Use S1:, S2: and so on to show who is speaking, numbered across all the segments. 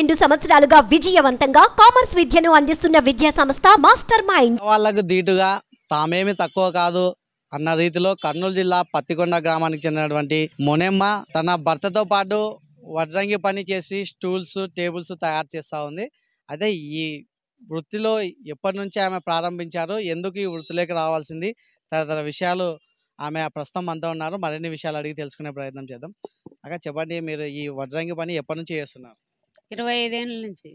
S1: రెండు సంవత్సరాలుగా విజయవంతంగా కామర్స్ విద్యను అందిస్తున్న విద్యా సంస్థ మాస్టర్ మైండ్ వాళ్ళకు దీటుగా తామేమి తక్కువ కాదు అన్న రీతిలో కర్నూలు జిల్లా పత్తికొండ గ్రామానికి చెందినటువంటి మునెమ్మ తన భర్తతో పాటు వడ్రంగి పని చేసి స్టూల్స్ టేబుల్స్ తయారు చేస్తూ ఉంది అదే ఈ వృత్తిలో ఎప్పటి నుంచి ఆమె ప్రారంభించారు ఎందుకు ఈ వృత్తిలోకి రావాల్సింది తదితర విషయాలు ఆమె ప్రస్తుతం అంతా ఉన్నారు మరిన్ని విషయాలు అడిగి తెలుసుకునే ప్రయత్నం చేద్దాం అక్కడ చెప్పండి మీరు ఈ వడ్రంగి పని ఎప్పటి నుంచి చేస్తున్నారు
S2: ఇరవై ఐదేళ్ళ నుంచి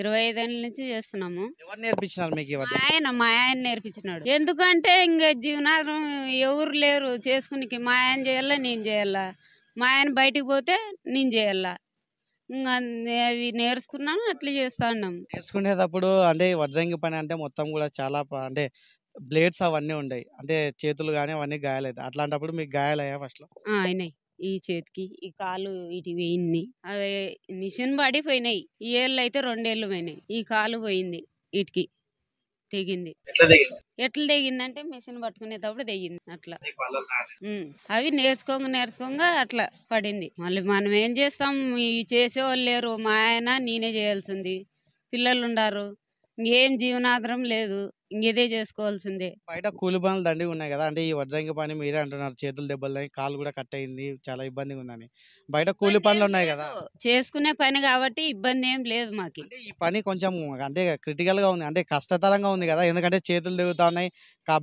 S2: ఇరవై ఐదేళ్ళ నుంచి చేస్తున్నాము ఎవరు
S1: నేర్పించినారు మీకు మా
S2: ఆయన మా ఆయన నేర్పించినాడు ఎందుకంటే ఇంకా జీవనాధారం ఎవరు లేరు చేసుకునికి మా ఆయన చేయాలా నేను చేయాలా మా ఆయన బయటికి పోతే నేను చేయాలా ఇంకా అవి నేర్చుకున్నాను అట్లా చేస్తా ఉన్నాము
S1: నేర్చుకునేటప్పుడు అంటే వడ్రంగి పని అంటే మొత్తం కూడా చాలా అంటే బ్లేడ్స్ అవన్నీ ఉండయి అంటే చేతులు కానీ అవన్నీ గాయాలైతే అట్లాంటప్పుడు మీకు గాయాలయ్యా
S2: ఫస్ట్లో అయినాయి ఈ చేతికి ఈ కాలు ఇటు పోయింది అవి మిషన్ పడి పోయినాయి ఈ ఏళ్ళు అయితే రెండేళ్ళు పోయినాయి ఈ కాలు పోయింది ఇటుకి తెగింది ఎట్లా అంటే మిషన్ పట్టుకునేటప్పుడు తెగింది అట్లా అవి నేర్చుకోంగ నేర్చుకోంగా అట్లా పడింది మళ్ళీ మనం ఏం చేస్తాం ఇవి చేసేవాళ్ళు లేరు మా ఆయన నేనే చేయాల్సింది పిల్లలు ఉండారు ఏం జీవనాధారం లేదు ఇంకేదే చేసుకోవాల్సిందే
S1: బయట కూలి పనులు దండిగా ఉన్నాయి కదా అంటే ఈ వడ్రంగి పని మీరే అంటున్నారు చేతులు దెబ్బలు కాలు కూడా కట్ అయింది చాలా ఇబ్బందిగా ఉందని బయట కూలి పనులు ఉన్నాయి కదా
S2: చేసుకునే పని కాబట్టి ఇబ్బంది ఏం లేదు మాకు
S1: ఈ పని కొంచెం అంటే క్రిటికల్ గా ఉంది అంటే కష్టతరంగా ఉంది కదా ఎందుకంటే చేతులు దిగుతా ఉన్నాయి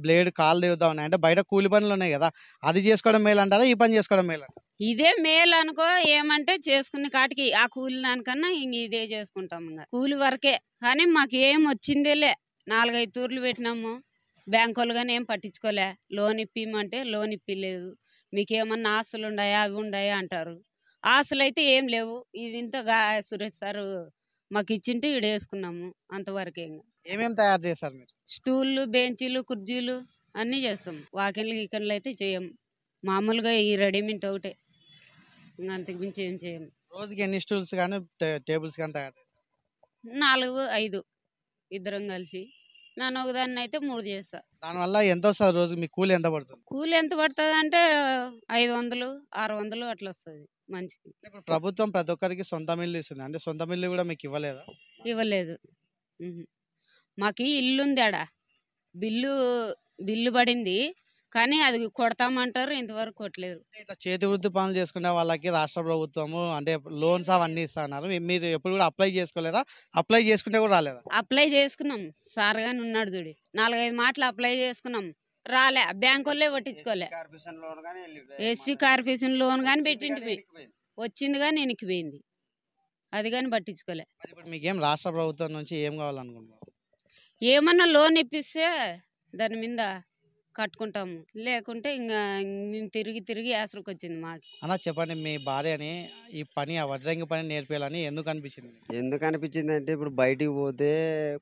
S1: బ్లేడ్ కాలు దిగుతా ఉన్నాయి అంటే బయట కూలి పనులు ఉన్నాయి కదా అది చేసుకోవడం మేలు అంటారా ఈ పని చేసుకోవడం మేలు
S2: ఇదే మేలు అనుకో ఏమంటే చేసుకునే కాటికి ఆ కూలి దానికన్నా ఇంక ఇదే చేసుకుంటాం ఇంకా కూలి వరకే కానీ మాకు ఏం వచ్చిందేలే నాలుగైదు తూర్లు పెట్టినాము బ్యాంకు వాళ్ళు కానీ ఏం పట్టించుకోలే లోన్ ఇప్పిమంటే లోన్ ఇప్పిలేదు మీకేమన్నా ఆస్తులు ఉన్నాయా అవి ఉన్నాయా అంటారు ఆస్తులు అయితే ఏం లేవు ఇది ఇంత సురేష్ సారు మాకు ఇచ్చింటే ఇడ వేసుకున్నాము అంతవరకు ఇంకా
S1: ఏమేమి తయారు చేస్తారు మీరు
S2: స్టూళ్ళు బెంచీలు కుర్జీలు అన్నీ చేస్తాం వాకిన్లు గీకన్లు అయితే చేయము మామూలుగా ఈ రెడీమేడ్ ఒకటే ఇంకా అంతకు మించి ఏం చేయము
S1: రోజుకి ఎన్ని స్టూల్స్ కానీ టేబుల్స్ కానీ తయారు
S2: నాలుగు ఐదు ఇద్దరం కలిసి ఒక ఒకదాన్ని అయితే మూడు చేస్తా
S1: దానివల్ల ఎంత వస్తుంది రోజు మీ కూలి ఎంత పడుతుంది
S2: కూలి ఎంత పడుతుంది అంటే ఐదు వందలు ఆరు వందలు అట్లా వస్తుంది మంచిది ఇప్పుడు
S1: ప్రభుత్వం ప్రతి ఒక్కరికి సొంత మిల్లు ఇస్తుంది అంటే సొంత మిల్లు కూడా మీకు ఇవ్వలేదు
S2: ఇవ్వలేదు మాకు ఇల్లు ఉంది ఆడ బిల్లు బిల్లు పడింది కానీ అది కొడతామంటారు ఇంతవరకు కొట్టలేదు
S1: చేతి వృత్తి పనులు చేసుకునే వాళ్ళకి రాష్ట్ర ప్రభుత్వము అంటే లోన్స్ అవన్నీ ఇస్తున్నారు మీరు ఎప్పుడు కూడా అప్లై చేసుకోలేరా అప్లై చేసుకుంటే కూడా రాలేదా
S2: అప్లై చేసుకున్నాం సార్ గాని ఉన్నాడు చూడి నాలుగైదు మాటలు అప్లై చేసుకున్నాం రాలే బ్యాంకు వాళ్ళే పట్టించుకోలే ఎస్సీ కార్పొరేషన్ లోన్ కానీ పెట్టింది వచ్చింది కానీ వెనక్కి పోయింది అది కానీ పట్టించుకోలే
S1: మీకేం రాష్ట్ర ప్రభుత్వం నుంచి ఏం కావాలనుకుంటున్నారు
S2: ఏమన్నా లోన్ ఇప్పిస్తే దాని మీద కట్టుకుంటాము లేకుంటే ఇంకా తిరిగి తిరిగి ఆసరికి వచ్చింది మాకు అన్న
S1: చెప్పండి మీ భార్యని ఈ పని ఆ పని నేర్పేయాలని ఎందుకు అనిపించింది
S3: ఎందుకు అనిపించింది అంటే ఇప్పుడు బయటికి పోతే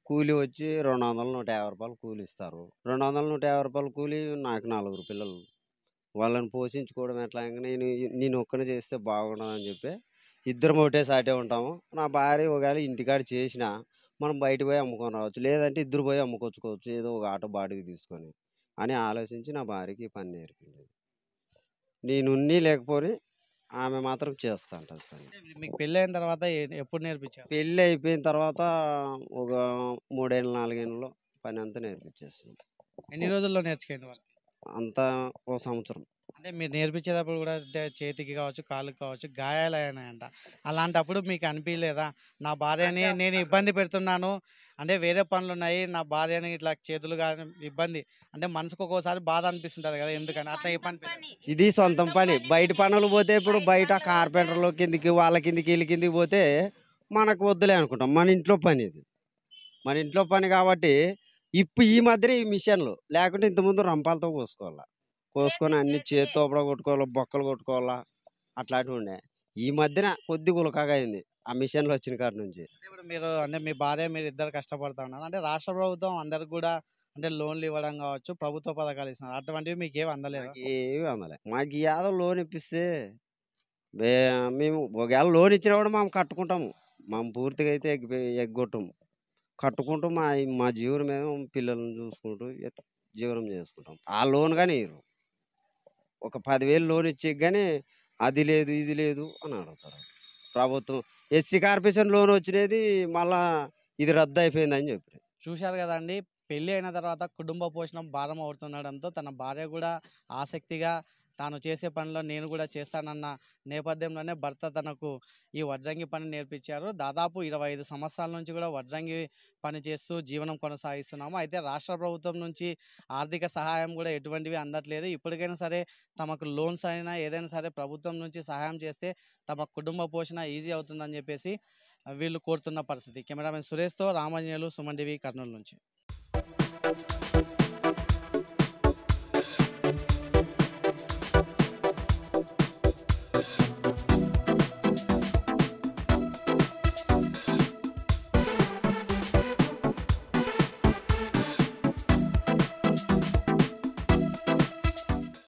S3: కూలి వచ్చి రెండు వందల నూట యాభై రూపాయలు కూలి ఇస్తారు రెండు వందల నూట యాభై రూపాయలు కూలి నాకు నలుగురు పిల్లలు వాళ్ళని పోషించుకోవడం ఎట్లా నేను నేను ఒక్కనే చేస్తే బాగుండదని చెప్పి ఇద్దరం ఒకటే సాటే ఉంటాము నా భార్య ఒకవేళ ఇంటికాడ చేసినా మనం బయట పోయి అమ్ముకొని రావచ్చు లేదంటే ఇద్దరు పోయి అమ్ముకొచ్చుకోవచ్చు ఏదో ఒక ఆటో బాడికి తీసుకొని అని ఆలోచించి నా భార్యకి పని నేర్పింది నేనున్నీ లేకపోని ఆమె మాత్రం ఉంటుంది పని
S1: మీకు పెళ్ళి అయిన తర్వాత ఎప్పుడు నేర్పించారు
S3: పెళ్ళి అయిపోయిన తర్వాత ఒక మూడేళ్ళు నాలుగేళ్ళలో పని అంతా నేర్పించేస్తుంది
S1: ఎన్ని రోజుల్లో నేర్చుకుంది
S3: అంతా ఒక సంవత్సరం
S1: అంటే మీరు నేర్పించేటప్పుడు కూడా చేతికి కావచ్చు కాళ్ళకి కావచ్చు గాయాలయ్యాయంట అలాంటప్పుడు మీకు అనిపించలేదా నా భార్యని నేను ఇబ్బంది పెడుతున్నాను అంటే వేరే పనులు ఉన్నాయి నా భార్యని ఇట్లా చేతులు కానీ ఇబ్బంది అంటే మనసుకు ఒక్కోసారి బాధ అనిపిస్తుంటుంది కదా ఎందుకని అట్లా ఏ పని
S3: ఇది సొంతం పని బయట పనులు పోతే ఇప్పుడు బయట కార్పెంటర్లు కిందికి వాళ్ళ కిందికి వీళ్ళ కిందికి పోతే మనకు వద్దులే అనుకుంటాం మన ఇంట్లో పని ఇది మన ఇంట్లో పని కాబట్టి ఇప్పుడు ఈ మధ్య ఈ మిషన్లు లేకుంటే ఇంతకుముందు రంపాలతో పోసుకోవాలి కోసుకొని అన్ని చేతితో అప్పుడు కొట్టుకోవాలి బొక్కలు కొట్టుకోవాలా అట్లాంటివి ఉండే ఈ మధ్యన కొద్ది గులకాగా అయింది ఆ మిషన్లు వచ్చిన కాడి నుంచి
S1: ఇప్పుడు మీరు అంటే మీ భార్య మీరు ఇద్దరు కష్టపడుతూ ఉన్నారు అంటే రాష్ట్ర ప్రభుత్వం అందరికి కూడా అంటే లోన్లు ఇవ్వడం కావచ్చు ప్రభుత్వ పథకాలు ఇస్తున్నారు అటువంటివి మీకు ఏమి అందలేదు ఏమి
S3: అందలేదు మాకు ఏదో లోన్ ఇప్పిస్తే మేము ఒకవేళ లోన్ ఇచ్చినా కూడా మేము కట్టుకుంటాము మేము పూర్తిగా అయితే ఎగ్ ఎగ్గొట్టము కట్టుకుంటూ మా మా జీవనం మీద పిల్లలను చూసుకుంటూ జీవనం చేసుకుంటాం ఆ లోన్ కానీ ఒక పదివేలు లోన్ ఇచ్చే కానీ అది లేదు ఇది లేదు అని అడుగుతారు ప్రభుత్వం ఎస్సీ కార్పొరేషన్ లోన్ వచ్చినది మళ్ళా ఇది రద్దు అయిపోయిందని చెప్పి
S1: చూశారు కదండి పెళ్ళి అయిన తర్వాత కుటుంబ పోషణం భారం అవుతుండడంతో తన భార్య కూడా ఆసక్తిగా తాను చేసే పనిలో నేను కూడా చేస్తానన్న నేపథ్యంలోనే భర్త తనకు ఈ వడ్రంగి పని నేర్పించారు దాదాపు ఇరవై సంవత్సరాల నుంచి కూడా వడ్రంగి పని చేస్తూ జీవనం కొనసాగిస్తున్నాము అయితే రాష్ట్ర ప్రభుత్వం నుంచి ఆర్థిక సహాయం కూడా ఎటువంటివి అందట్లేదు ఇప్పటికైనా సరే తమకు లోన్స్ అయినా ఏదైనా సరే ప్రభుత్వం నుంచి సహాయం చేస్తే తమ కుటుంబ పోషణ ఈజీ అవుతుందని చెప్పేసి వీళ్ళు కోరుతున్న పరిస్థితి కెమెరామెన్ సురేష్తో రామంజనేలు సుమన్ డివి కర్నూలు నుంచి